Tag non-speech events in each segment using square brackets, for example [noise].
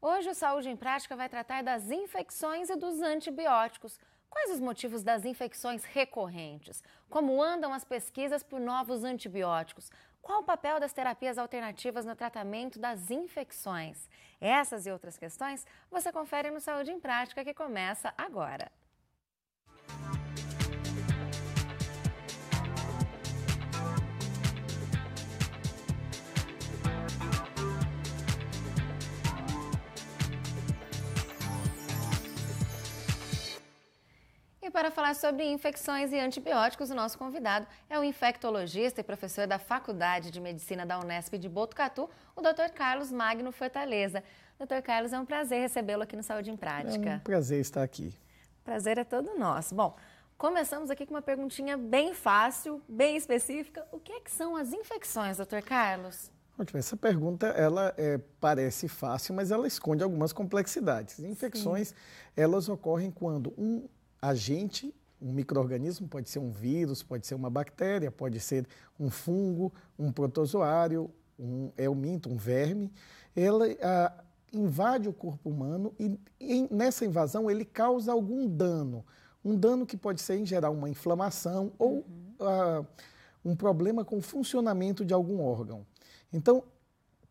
Hoje o Saúde em Prática vai tratar das infecções e dos antibióticos. Quais os motivos das infecções recorrentes? Como andam as pesquisas por novos antibióticos? Qual o papel das terapias alternativas no tratamento das infecções? Essas e outras questões você confere no Saúde em Prática que começa agora. E para falar sobre infecções e antibióticos, o nosso convidado é o infectologista e professor da Faculdade de Medicina da Unesp de Botucatu, o Dr. Carlos Magno Fortaleza. Dr. Carlos, é um prazer recebê-lo aqui no Saúde em Prática. É um prazer estar aqui. Prazer é todo nosso. Bom, começamos aqui com uma perguntinha bem fácil, bem específica. O que, é que são as infecções, Dr. Carlos? Ótimo, essa pergunta ela é, parece fácil, mas ela esconde algumas complexidades. Infecções, Sim. elas ocorrem quando um agente, um microorganismo, pode ser um vírus, pode ser uma bactéria, pode ser um fungo, um protozoário, um elminto, é um verme, ela a, ah, invade o corpo humano e em, nessa invasão ele causa algum dano. Um dano que pode ser em geral uma inflamação ou uhum. a, ah, um problema com o funcionamento de algum órgão. Então,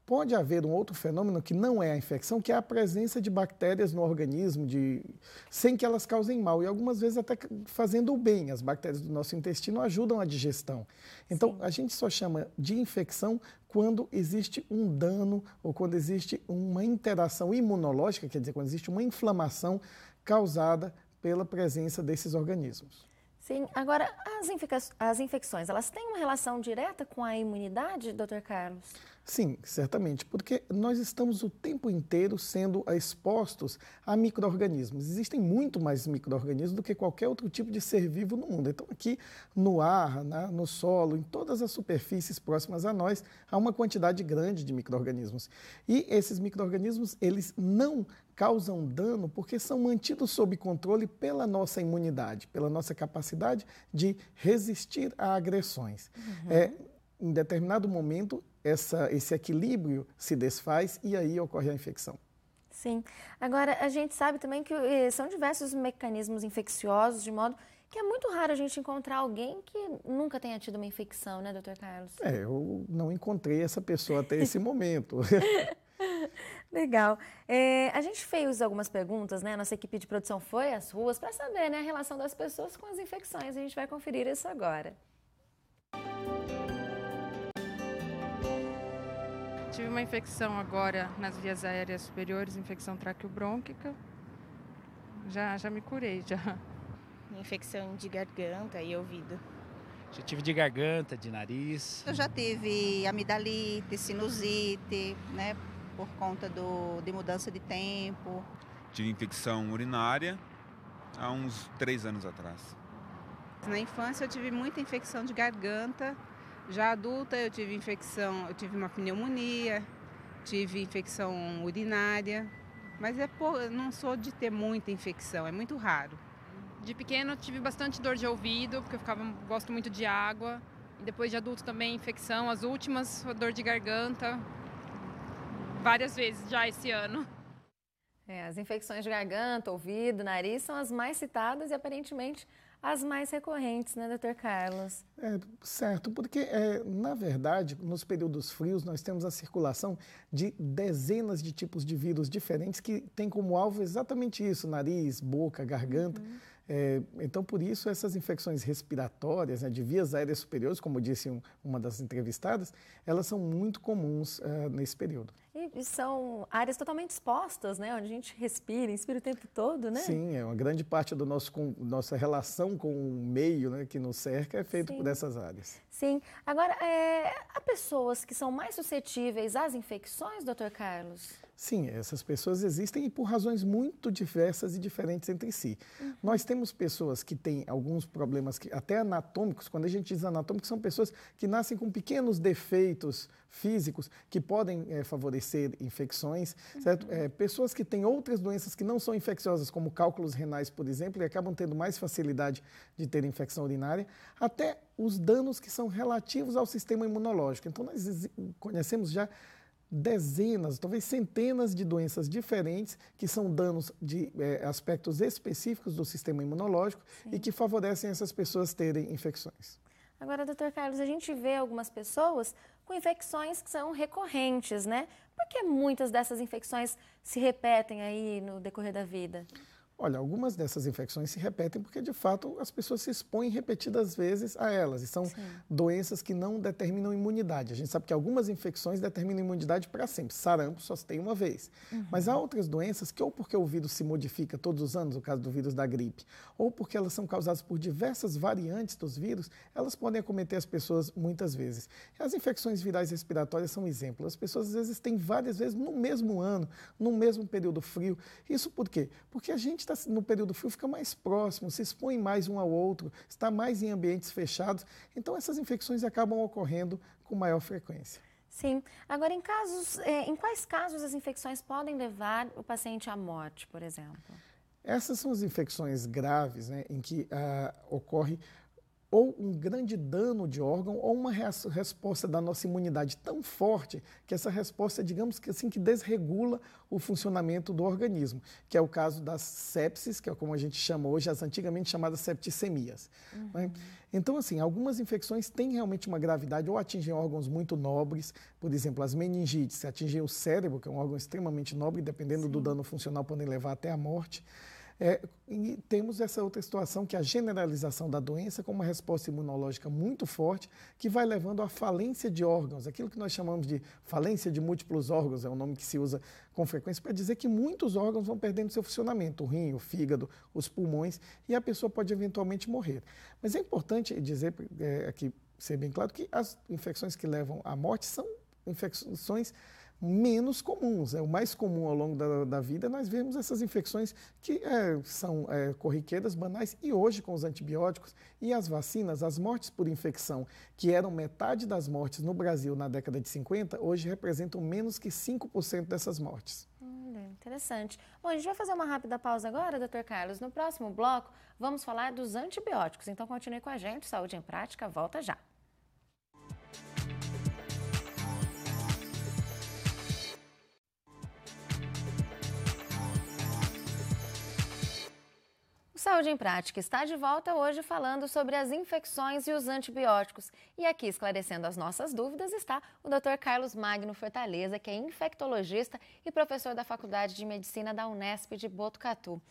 pode haver um outro fenômeno que não é a infecção, que é a presença de bactérias no organismo, de, sem que elas causem mal, e algumas vezes até fazendo o bem. As bactérias do nosso intestino ajudam a digestão. Então, Sim. a gente só chama de infecção quando existe um dano ou quando existe uma interação imunológica, quer dizer, quando existe uma inflamação causada pela presença desses organismos. Sim, agora as, infec as infecções, elas têm uma relação direta com a imunidade, doutor Carlos? Sim, certamente, porque nós estamos o tempo inteiro sendo expostos a micro-organismos. Existem muito mais micro-organismos do que qualquer outro tipo de ser vivo no mundo. Então, aqui no ar, né, no solo, em todas as superfícies próximas a nós, há uma quantidade grande de micro-organismos. E esses micro-organismos, eles não causam dano porque são mantidos sob controle pela nossa imunidade, pela nossa capacidade de resistir a agressões. Uhum. É, em determinado momento, essa, esse equilíbrio se desfaz e aí ocorre a infecção. Sim. Agora, a gente sabe também que eh, são diversos mecanismos infecciosos, de modo que é muito raro a gente encontrar alguém que nunca tenha tido uma infecção, né, doutor Carlos? É, eu não encontrei essa pessoa até esse [laughs] momento. Legal. É, a gente fez algumas perguntas, né? Nossa equipe de produção foi às ruas para saber né, a relação das pessoas com as infecções. A gente vai conferir isso agora. Música tive uma infecção agora nas vias aéreas superiores, infecção traqueobrônquica. Já, já me curei, já. Infecção de garganta e ouvido. Já tive de garganta, de nariz. Eu já tive amidalite, sinusite, né? Por conta do, de mudança de tempo. Tive infecção urinária há uns três anos atrás. Na infância eu tive muita infecção de garganta, já adulta, eu tive infecção, eu tive uma pneumonia, tive infecção urinária, mas é não sou de ter muita infecção, é muito raro. De pequeno tive bastante dor de ouvido, porque eu ficava, gosto muito de água. E depois de adulto também infecção, as últimas, dor de garganta, várias vezes já esse ano. É, as infecções de garganta, ouvido, nariz são as mais citadas e aparentemente as mais recorrentes, né, doutor Carlos? É, certo, porque, é, na verdade, nos períodos frios, nós temos a circulação de dezenas de tipos de vírus diferentes que têm como alvo exatamente isso: nariz, boca, garganta. Uhum. É, então, por isso, essas infecções respiratórias, né, de vias aéreas superiores, como disse um, uma das entrevistadas, elas são muito comuns uh, nesse período são áreas totalmente expostas, né? Onde a gente respira, inspira o tempo todo, né? Sim, é uma grande parte da nossa relação com o meio né, que nos cerca é feito Sim. por essas áreas. Sim. Agora, é, há pessoas que são mais suscetíveis às infecções, doutor Carlos? Sim, essas pessoas existem e por razões muito diversas e diferentes entre si. Uhum. Nós temos pessoas que têm alguns problemas, que, até anatômicos, quando a gente diz anatômicos, são pessoas que nascem com pequenos defeitos físicos que podem é, favorecer infecções, uhum. certo? É, pessoas que têm outras doenças que não são infecciosas, como cálculos renais, por exemplo, e acabam tendo mais facilidade de ter infecção urinária, até os danos que são relativos ao sistema imunológico. Então, nós conhecemos já dezenas, talvez centenas de doenças diferentes, que são danos de é, aspectos específicos do sistema imunológico Sim. e que favorecem essas pessoas terem infecções. Agora, doutor Carlos, a gente vê algumas pessoas com infecções que são recorrentes, né? Por que muitas dessas infecções se repetem aí no decorrer da vida? Olha, algumas dessas infecções se repetem porque, de fato, as pessoas se expõem repetidas vezes a elas. E são Sim. doenças que não determinam imunidade. A gente sabe que algumas infecções determinam imunidade para sempre. Sarampo só se tem uma vez. Uhum. Mas há outras doenças que, ou porque o vírus se modifica todos os anos, no caso do vírus da gripe, ou porque elas são causadas por diversas variantes dos vírus, elas podem acometer as pessoas muitas vezes. E as infecções virais respiratórias são um exemplo. As pessoas, às vezes, têm várias vezes no mesmo ano, no mesmo período frio. Isso por quê? Porque a gente está no período frio fica mais próximo, se expõe mais um ao outro, está mais em ambientes fechados. Então, essas infecções acabam ocorrendo com maior frequência. Sim. Agora, em, casos, é, em quais casos as infecções podem levar o paciente à morte, por exemplo? Essas são as infecções graves, né, em que ah, ocorre ou um grande dano de órgão ou uma resposta da nossa imunidade tão forte que essa resposta, digamos que assim, que desregula o funcionamento do organismo, que é o caso das sepses, que é como a gente chama hoje, as antigamente chamadas septicemias. Uhum. Né? Então, assim, algumas infecções têm realmente uma gravidade ou atingem órgãos muito nobres, por exemplo, as meningites atingem o cérebro, que é um órgão extremamente nobre, dependendo Sim. do dano funcional, podem levar até a morte. É, e temos essa outra situação, que é a generalização da doença, com uma resposta imunológica muito forte, que vai levando à falência de órgãos. Aquilo que nós chamamos de falência de múltiplos órgãos, é um nome que se usa com frequência para dizer que muitos órgãos vão perdendo seu funcionamento, o rim, o fígado, os pulmões, e a pessoa pode eventualmente morrer. Mas é importante dizer é, aqui, ser bem claro, que as infecções que levam à morte são infecções menos comuns. É o mais comum ao longo da, da vida nós vemos essas infecções que é, são é, corriqueiras, banais e hoje com os antibióticos e as vacinas, as mortes por infecção, que eram metade das mortes no Brasil na década de 50, hoje representam menos que 5% dessas mortes. interessante. Bom, a gente vai fazer uma rápida pausa agora, doutor Carlos. No próximo bloco, vamos falar dos antibióticos. Então, continue com a gente. Saúde em Prática volta já. Saúde em Prática está de volta hoje falando sobre as infecções e os antibióticos. E aqui esclarecendo as nossas dúvidas está o Dr. Carlos Magno Fortaleza, que é infectologista e professor da Faculdade de Medicina da Unesp de Botucatu.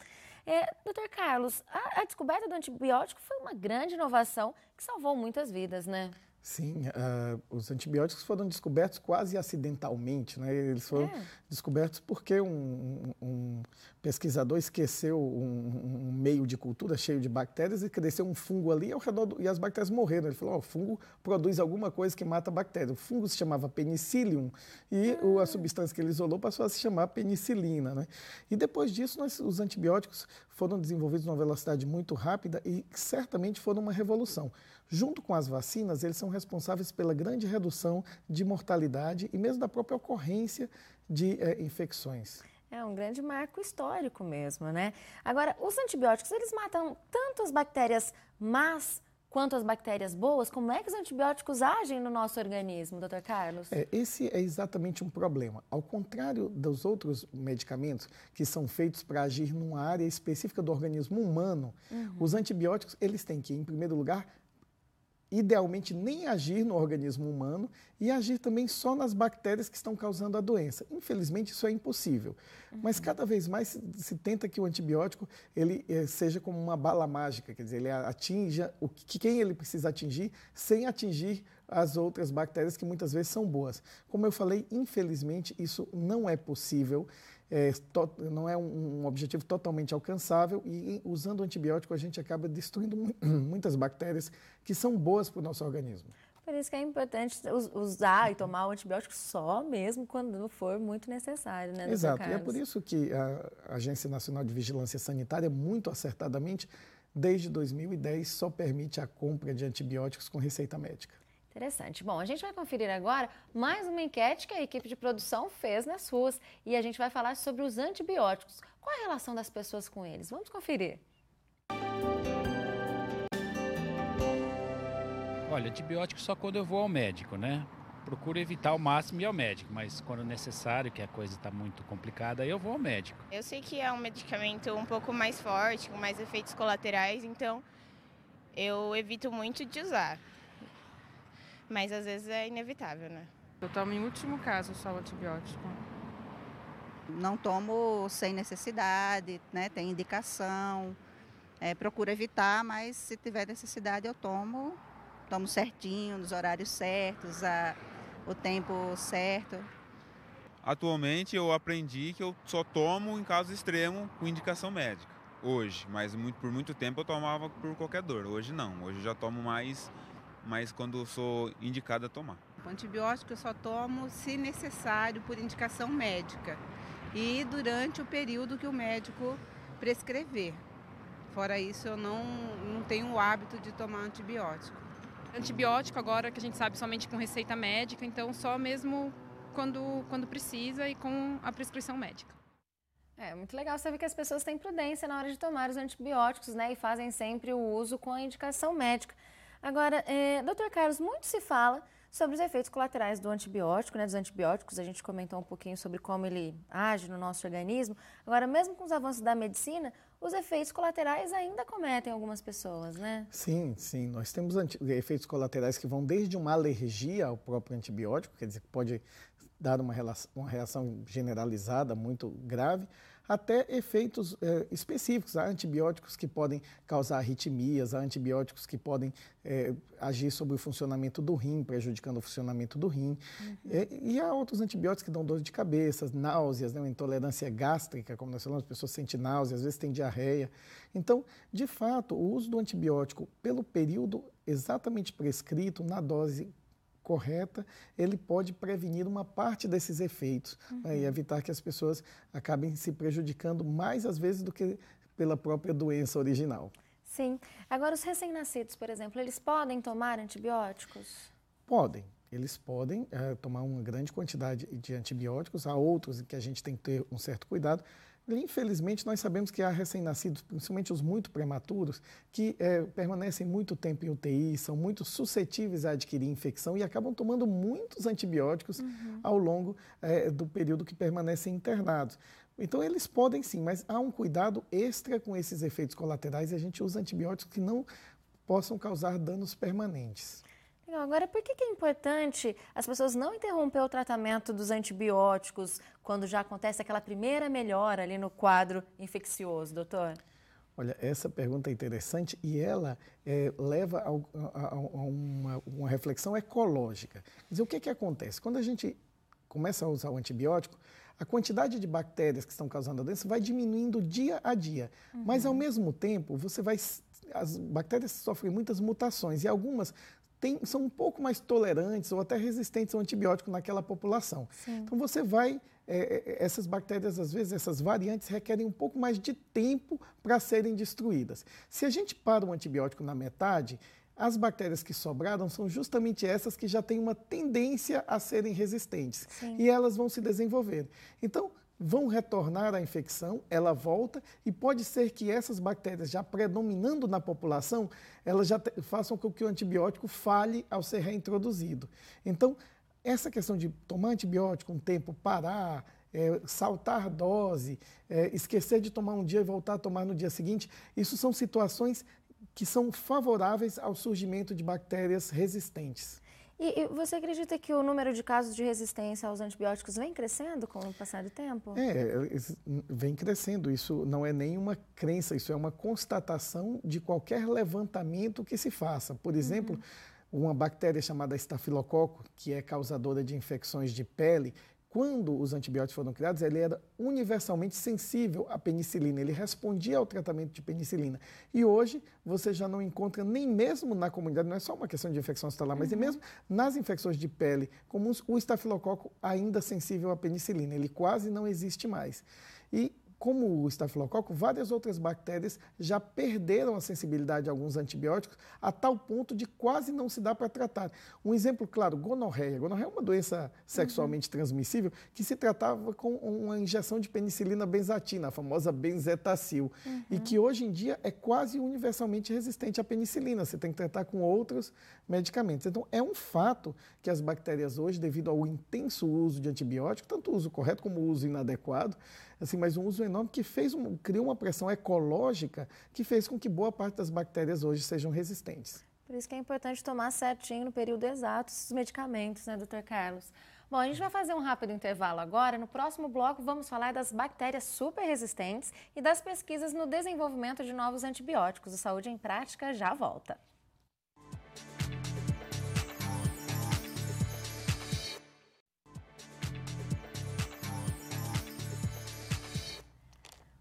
É, Dr. Carlos, a, a descoberta do antibiótico foi uma grande inovação que salvou muitas vidas, né? Sim, uh, os antibióticos foram descobertos quase acidentalmente, né? Eles foram é. descobertos porque um, um, pesquisador esqueceu um, um, meio de cultura cheio de bactérias e cresceu um fungo ali ao redor do, e as bactérias morreram. Ele falou: oh, o fungo produz alguma coisa que mata a bactéria. O fungo se chamava penicillium e a ah. substância que ele isolou passou a se chamar penicilina. Né? E depois disso, nós, os antibióticos foram desenvolvidos numa velocidade muito rápida e certamente foram uma revolução. Junto com as vacinas, eles são responsáveis pela grande redução de mortalidade e mesmo da própria ocorrência de é, infecções. É um grande marco histórico mesmo, né? Agora, os antibióticos, eles matam tanto as bactérias más quanto as bactérias boas, como é que os antibióticos agem no nosso organismo, doutor Carlos? É, esse é exatamente um problema. Ao contrário dos outros medicamentos que são feitos para agir numa área específica do organismo humano, uhum. os antibióticos, eles têm que, em primeiro lugar, idealmente nem agir no organismo humano e agir também só nas bactérias que estão causando a doença. Infelizmente, isso é impossível. Uhum. Mas cada vez mais se, se, tenta que o antibiótico ele eh, seja como uma bala mágica, quer dizer, ele atinja o que quem ele precisa atingir sem atingir as outras bactérias que muitas vezes são boas. Como eu falei, infelizmente isso não é possível é, não é um, um, objetivo totalmente alcançável e usando antibiótico a gente acaba destruindo [coughs] muitas bactérias que são boas para o nosso organismo. Por isso que é importante usar e tomar o antibiótico só mesmo quando for muito necessário, né? Exato. E é por isso que a Agência Nacional de Vigilância Sanitária, muito acertadamente, desde 2010, só permite a compra de antibióticos com receita médica. Interessante. Bom, a gente vai conferir agora mais uma enquete que a equipe de produção fez nas ruas e a gente vai falar sobre os antibióticos. Qual a relação das pessoas com eles? Vamos conferir. Olha, antibiótico só quando eu vou ao médico, né? Procuro evitar ao máximo ir ao médico, mas quando necessário, que a coisa está muito complicada, aí eu vou ao médico. Eu sei que é um medicamento um pouco mais forte, com mais efeitos colaterais, então eu evito muito de usar. Mas às vezes é inevitável, né? Eu tomo em último caso só o antibiótico. Não tomo sem necessidade, né? Tem indicação. É, procuro evitar, mas se tiver necessidade eu tomo. Tomo certinho, nos horários certos, a, o tempo certo. Atualmente eu aprendi que eu só tomo em caso extremo com indicação médica. Hoje, mas muito, por muito tempo eu tomava por qualquer dor. Hoje não. Hoje eu já tomo mais mas quando sou indicada a tomar. O antibiótico eu só tomo se necessário por indicação médica e durante o período que o médico prescrever. Fora isso, eu não, não tenho o hábito de tomar antibiótico. Antibiótico agora que a gente sabe somente com receita médica, então só mesmo quando, quando precisa e com a prescrição médica. É muito legal saber que as pessoas têm prudência na hora de tomar os antibióticos, né? E fazem sempre o uso com a indicação médica. Agora, é, doutor Carlos, muito se fala sobre os efeitos colaterais do antibiótico, né, dos antibióticos. A gente comentou um pouquinho sobre como ele age no nosso organismo. Agora, mesmo com os avanços da medicina, os efeitos colaterais ainda cometem algumas pessoas, né? Sim, sim. Nós temos efeitos colaterais que vão desde uma alergia ao próprio antibiótico, quer dizer, pode dar uma, uma reação generalizada muito grave, até efeitos é, específicos. Há antibióticos que podem causar arritmias, há antibióticos que podem é, agir sobre o funcionamento do rim, prejudicando o funcionamento do rim. Uhum. É, e há outros antibióticos que dão dor de cabeça, náuseas, né, intolerância gástrica, como nós falamos, as pessoas sentem náuseas, às vezes têm diarreia. Então, de fato, o uso do antibiótico pelo período exatamente prescrito, na dose correta, ele pode prevenir uma parte desses efeitos uhum. né, e uhum. evitar que as pessoas acabem se prejudicando mais às vezes do que pela própria doença original. Sim. Agora, os recém-nascidos, por exemplo, eles podem tomar antibióticos? Podem. Eles podem é, tomar uma grande quantidade de antibióticos. Há outros que a gente tem que ter um certo cuidado, Infelizmente, nós sabemos que há recém-nascidos, principalmente os muito prematuros, que é, permanecem muito tempo em UTI, são muito suscetíveis a adquirir infecção e acabam tomando muitos antibióticos uhum. ao longo é, do período que permanecem internados. Então, eles podem sim, mas há um cuidado extra com esses efeitos colaterais e a gente usa antibióticos que não possam causar danos permanentes. Agora, por que, que é importante as pessoas não interromper o tratamento dos antibióticos quando já acontece aquela primeira melhora ali no quadro infeccioso, doutor? Olha, essa pergunta é interessante e ela é, leva a, a, a uma, uma, reflexão ecológica. Quer dizer, o que, que acontece? Quando a gente começa a usar o antibiótico, a quantidade de bactérias que estão causando a doença vai diminuindo dia a dia. Uhum. Mas, ao uhum. mesmo tempo, você vai. As bactérias sofrem muitas mutações e algumas tem, são um pouco mais tolerantes ou até resistentes ao antibiótico naquela população. Sim. Então você vai, é, é, é essas bactérias, às vezes, essas variantes requerem um pouco mais de tempo para serem destruídas. Se a gente para o antibiótico na metade, as bactérias que sobraram são justamente essas que já têm uma tendência a serem resistentes Sim. e elas vão se desenvolver. Então, vão retornar à infecção, ela volta e pode ser que essas bactérias já predominando na população, elas já façam com que o antibiótico falhe ao ser reintroduzido. Então, essa questão de tomar antibiótico um tempo, parar, é, saltar dose, é, esquecer de tomar um dia e voltar a tomar no dia seguinte, isso são situações que são favoráveis ao surgimento de bactérias resistentes. E, e, você acredita que o número de casos de resistência aos antibióticos vem crescendo com o passar do tempo? É, vem crescendo. Isso não é nenhuma crença, isso é uma constatação de qualquer levantamento que se faça. Por exemplo, uhum. uma bactéria chamada estafilococo, que é causadora de infecções de pele, quando os antibióticos foram criados, ele era universalmente sensível à penicilina, ele respondia ao tratamento de penicilina. E hoje você já não encontra nem mesmo na comunidade, não é só uma questão de infecção hospitalar, uhum. nem mesmo nas infecções de pele comuns, o estafilococo ainda é sensível à penicilina, ele quase não existe mais. E como o estafilococo, várias outras bactérias já perderam a sensibilidade a alguns antibióticos a tal ponto de quase não se dá para tratar. Um exemplo claro, gonorreia. Gonorreia é uma doença sexualmente uhum. transmissível que se tratava com uma injeção de penicilina benzatina, a famosa benzetacil, uhum. e que hoje em dia é quase universalmente resistente à penicilina. Você tem que tratar com outros medicamentos. Então, é um fato que as bactérias hoje, devido ao intenso uso de antibiótico, tanto o uso correto como o uso inadequado, assim, mas um uso enorme que fez um, criou uma pressão ecológica que fez com que boa parte das bactérias hoje sejam resistentes. Por isso que é importante tomar certinho no período exato esses medicamentos, né, doutor Carlos? Bom, a gente vai fazer um rápido intervalo agora. No próximo bloco, vamos falar das bactérias super resistentes e das pesquisas no desenvolvimento de novos antibióticos. O Saúde em Prática já volta.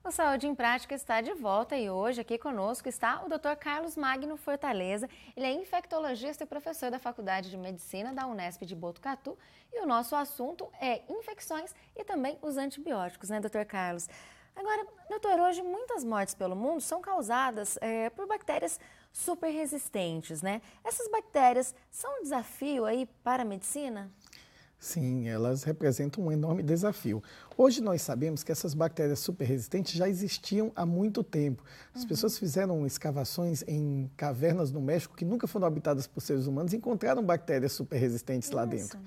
O Saúde em Prática está de volta e hoje aqui conosco está o Dr. Carlos Magno Fortaleza. Ele é infectologista e professor da Faculdade de Medicina da Unesp de Botucatu e o nosso assunto é infecções e também os antibióticos, né, Dr. Carlos? Agora, doutor, hoje muitas mortes pelo mundo são causadas é, por bactérias super resistentes, né? Essas bactérias são um desafio aí para a medicina? Sim, elas representam um enorme desafio. Hoje nós sabemos que essas bactérias superresistentes já existiam há muito tempo. As uhum. pessoas fizeram escavações em cavernas no México que nunca foram habitadas por seres humanos e encontraram bactérias superresistentes Isso. lá dentro.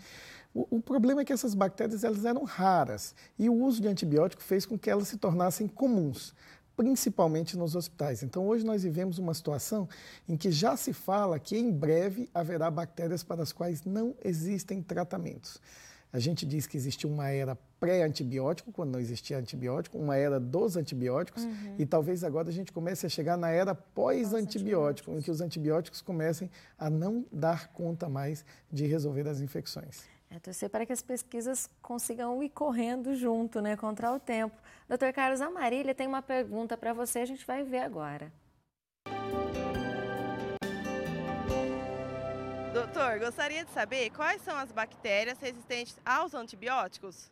O, o, problema é que essas bactérias elas eram raras e o uso de antibiótico fez com que elas se tornassem comuns principalmente nos hospitais. Então, hoje nós vivemos uma situação em que já se fala que em breve haverá bactérias para as quais não existem tratamentos. A gente diz que existia uma era pré-antibiótico, quando não existia antibiótico, uma era dos antibióticos, uhum. e talvez agora a gente comece a chegar na era pós-antibiótico, em que os antibióticos comecem a não dar conta mais de resolver as infecções. É torcer para que as pesquisas consigam ir correndo junto, né, contra o tempo. Dr. Carlos, Amarília tem uma pergunta para você, a gente vai ver agora. Doutor, gostaria de saber quais são as bactérias resistentes aos antibióticos?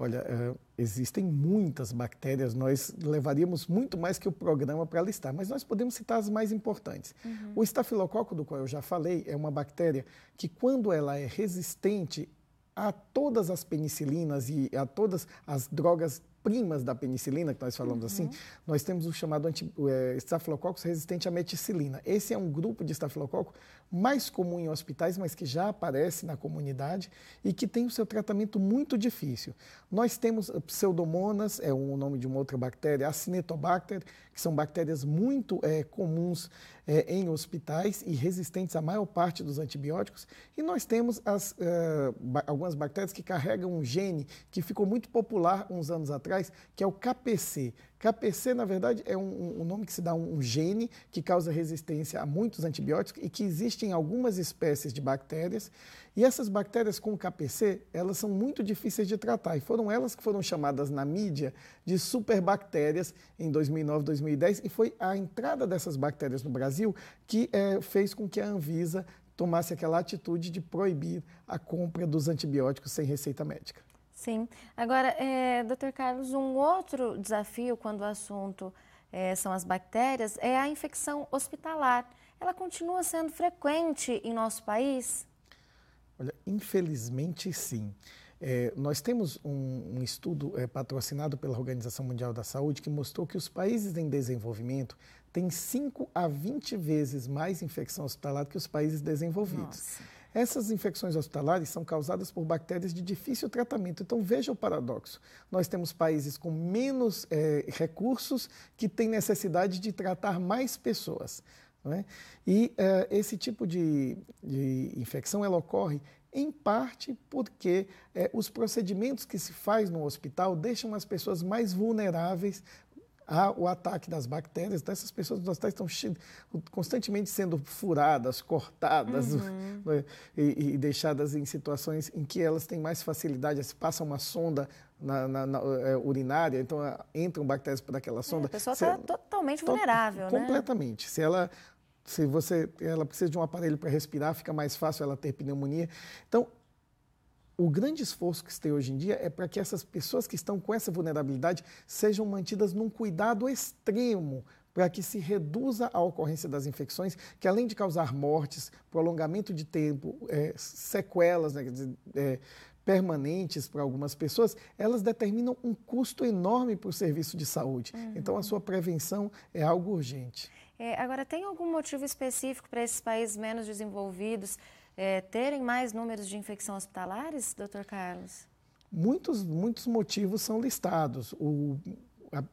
Olha, eh, existem muitas bactérias, nós levaríamos muito mais que o programa para listar, mas nós podemos citar as mais importantes. Uhum. O estafilococo, do qual eu já falei, é uma bactéria que, quando ela é resistente a todas as penicilinas e a todas as drogas primas da penicilina, que nós falamos assim, uhum. assim, nós temos o chamado é, eh, estafilococcus resistente à meticilina. Esse é um grupo de estafilococo mais comum em hospitais, mas que já aparece na comunidade e que tem o seu tratamento muito difícil. Nós temos eh, pseudomonas, é o nome de uma outra bactéria, acinetobacter, que são bactérias muito é, comuns é, em hospitais e resistentes à maior parte dos antibióticos. E nós temos as, uh, ba algumas bactérias que carregam um gene que ficou muito popular uns anos atrás, que é o KPC, KPC, na verdade, é um, um nome que se dá a um, um gene que causa resistência a muitos antibióticos e que existe em algumas espécies de bactérias. E essas bactérias com KPC, elas são muito difíceis de tratar e foram elas que foram chamadas na mídia de superbactérias em 2009, 2010. E foi a entrada dessas bactérias no Brasil que é, fez com que a Anvisa tomasse aquela atitude de proibir a compra dos antibióticos sem receita médica. Sim. Agora, é, doutor Carlos, um outro desafio quando o assunto é, são as bactérias é a infecção hospitalar. Ela continua sendo frequente em nosso país? Olha, infelizmente sim. É, nós temos um, um estudo é, patrocinado pela Organização Mundial da Saúde que mostrou que os países em desenvolvimento têm 5 a 20 vezes mais infecção hospitalar que os países desenvolvidos. Nossa. Essas infecções hospitalares são causadas por bactérias de difícil tratamento. Então, veja o paradoxo. Nós temos países com menos é, recursos que têm necessidade de tratar mais pessoas. É? E é, esse tipo de, de, infecção ela ocorre em parte porque é, os procedimentos que se faz no hospital deixam as pessoas mais vulneráveis há o ataque das bactérias. Então, essas pessoas estão constantemente sendo furadas, cortadas uhum. [laughs] né, e, e, deixadas em situações em que elas têm mais facilidade, se passa uma sonda na, na, na é, urinária, então ah, entram bactérias por aquela é, sonda. É, a pessoa está é totalmente vulnerável, né? Completamente. Se ela se você ela precisa de um aparelho para respirar, fica mais fácil ela ter pneumonia. Então, o grande esforço que se tem hoje em dia é para que essas pessoas que estão com essa vulnerabilidade sejam mantidas num cuidado extremo para que se reduza a ocorrência das infecções, que além de causar mortes, prolongamento de tempo, é, sequelas né, é, permanentes para algumas pessoas, elas determinam um custo enorme para o serviço de saúde. Uhum. Então, a sua prevenção é algo urgente. É, agora, tem algum motivo específico para esses países menos desenvolvidos? é, terem mais números de infecção hospitalares, doutor Carlos? Muitos, muitos motivos são listados. O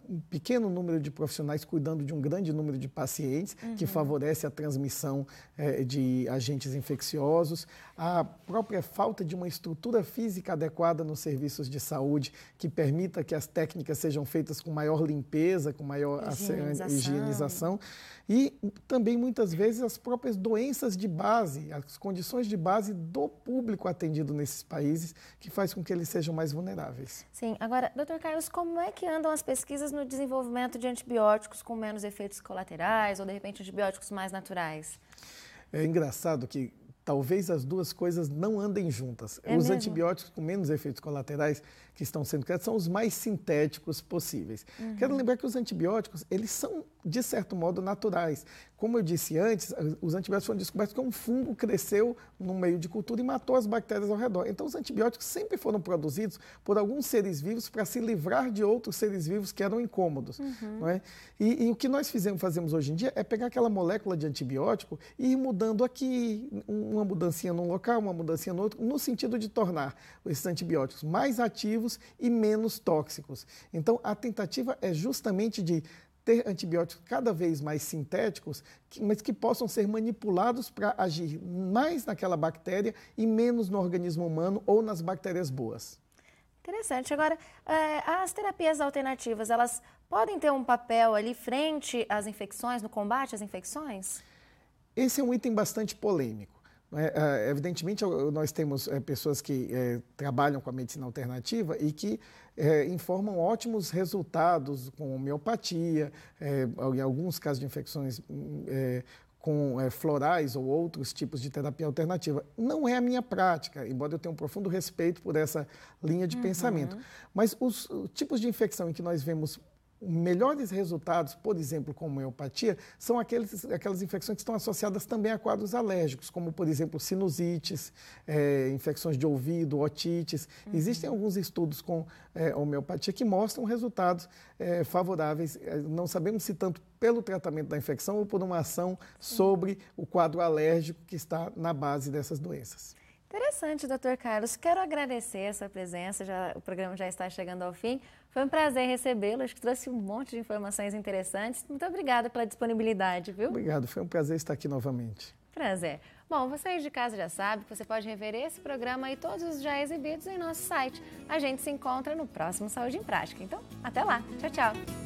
um pequeno número de profissionais cuidando de um grande número de pacientes, uhum. que favorece a transmissão eh, de agentes infecciosos, a própria falta de uma estrutura física adequada nos serviços de saúde, que permita que as técnicas sejam feitas com maior limpeza, com maior higienização, higienização e também muitas vezes as próprias doenças de base, as condições de base do público atendido nesses países, que faz com que eles sejam mais vulneráveis. Sim, agora, doutor Carlos, como é que andam as pesquisas pesquisas no desenvolvimento de antibióticos com menos efeitos colaterais ou, de repente, antibióticos mais naturais? É engraçado que talvez as duas coisas não andem juntas. É Os mesmo? antibióticos com menos efeitos colaterais que estão sendo criados são os mais sintéticos possíveis. Uhum. Quero lembrar que os antibióticos, eles são, de certo modo, naturais. Como eu disse antes, os antibióticos foram descobertos que um fungo cresceu no meio de cultura e matou as bactérias ao redor. Então, os antibióticos sempre foram produzidos por alguns seres vivos para se livrar de outros seres vivos que eram incômodos. Uhum. Não é? E, e, o que nós fizemos, fazemos hoje em dia é pegar aquela molécula de antibiótico e ir mudando aqui, uma mudancinha num local, uma mudancinha no outro, no sentido de tornar esses antibióticos mais ativos efetivos e menos tóxicos. Então, a tentativa é justamente de ter antibióticos cada vez mais sintéticos, mas que possam ser manipulados para agir mais naquela bactéria e menos no organismo humano ou nas bactérias boas. Interessante. Agora, eh, as terapias alternativas, elas podem ter um papel ali frente às infecções, no combate às infecções? Esse é um item bastante polêmico. É, é, evidentemente, nós temos é, pessoas que é, trabalham com a medicina alternativa e que é, informam ótimos resultados com homeopatia, em alguns casos de infecções hum, com florais ou outros tipos de terapia alternativa. Não é a minha prática, embora eu tenha um profundo respeito por essa linha de uhum. pensamento. Mas os tipos de infecção em que nós vemos melhores resultados, por exemplo, com homeopatia, são aqueles, aquelas infecções que estão associadas também a quadros alérgicos, como, por exemplo, sinusites, é, infecções de ouvido, otites. Uhum. Existem alguns estudos com é, homeopatia que mostram resultados é, favoráveis. É, não sabemos se tanto pelo tratamento da infecção ou por uma ação sobre o quadro alérgico que está na base dessas doenças. Interessante, doutor Carlos. Quero agradecer a sua presença. Já, o programa já está chegando ao fim. Foi um prazer recebê-lo. Acho que trouxe um monte de informações interessantes. Muito obrigada pela disponibilidade, viu? Obrigado. Foi um prazer estar aqui novamente. Prazer. Bom, vocês de casa já sabem que você pode rever esse programa e todos os já exibidos em nosso site. A gente se encontra no próximo Saúde em Prática. Então, até lá. Tchau, tchau.